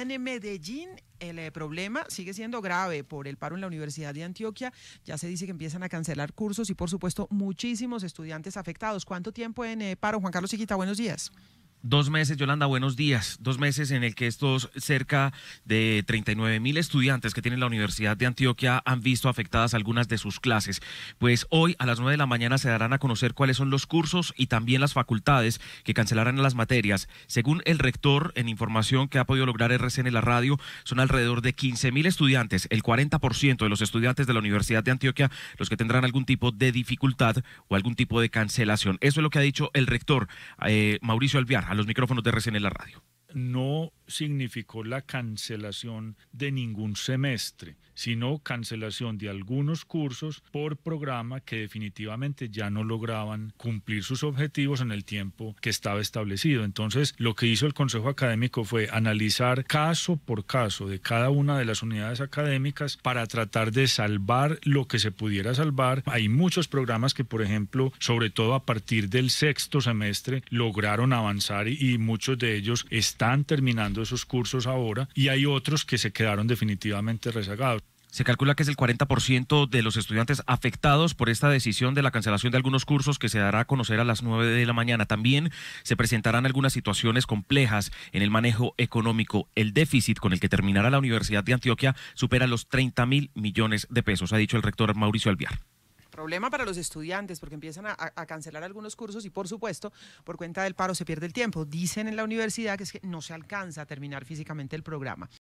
En Medellín el eh, problema sigue siendo grave por el paro en la Universidad de Antioquia. Ya se dice que empiezan a cancelar cursos y por supuesto muchísimos estudiantes afectados. ¿Cuánto tiempo en eh, paro? Juan Carlos Siquita, buenos días. Dos meses, Yolanda, buenos días. Dos meses en el que estos cerca de 39 mil estudiantes que tienen la Universidad de Antioquia han visto afectadas algunas de sus clases. Pues hoy a las 9 de la mañana se darán a conocer cuáles son los cursos y también las facultades que cancelarán las materias. Según el rector, en información que ha podido lograr RCN la radio, son alrededor de 15 mil estudiantes, el 40% de los estudiantes de la Universidad de Antioquia, los que tendrán algún tipo de dificultad o algún tipo de cancelación. Eso es lo que ha dicho el rector eh, Mauricio Alviar los micrófonos de RCN en la radio. No significó la cancelación de ningún semestre, sino cancelación de algunos cursos por programa que definitivamente ya no lograban cumplir sus objetivos en el tiempo que estaba establecido. Entonces, lo que hizo el Consejo Académico fue analizar caso por caso de cada una de las unidades académicas para tratar de salvar lo que se pudiera salvar. Hay muchos programas que, por ejemplo, sobre todo a partir del sexto semestre, lograron avanzar y, muchos de ellos están terminando esos cursos ahora y hay otros que se quedaron definitivamente rezagados. Se calcula que es el 40% de los estudiantes afectados por esta decisión de la cancelación de algunos cursos que se dará a conocer a las 9 de la mañana. También se presentarán algunas situaciones complejas en el manejo económico. El déficit con el que terminará la Universidad de Antioquia supera los 30 mil millones de pesos, ha dicho el rector Mauricio Alviar. Problema para los estudiantes porque empiezan a, cancelar algunos cursos y por supuesto por cuenta del paro se pierde el tiempo. Dicen en la universidad que es que no se alcanza a terminar físicamente el programa.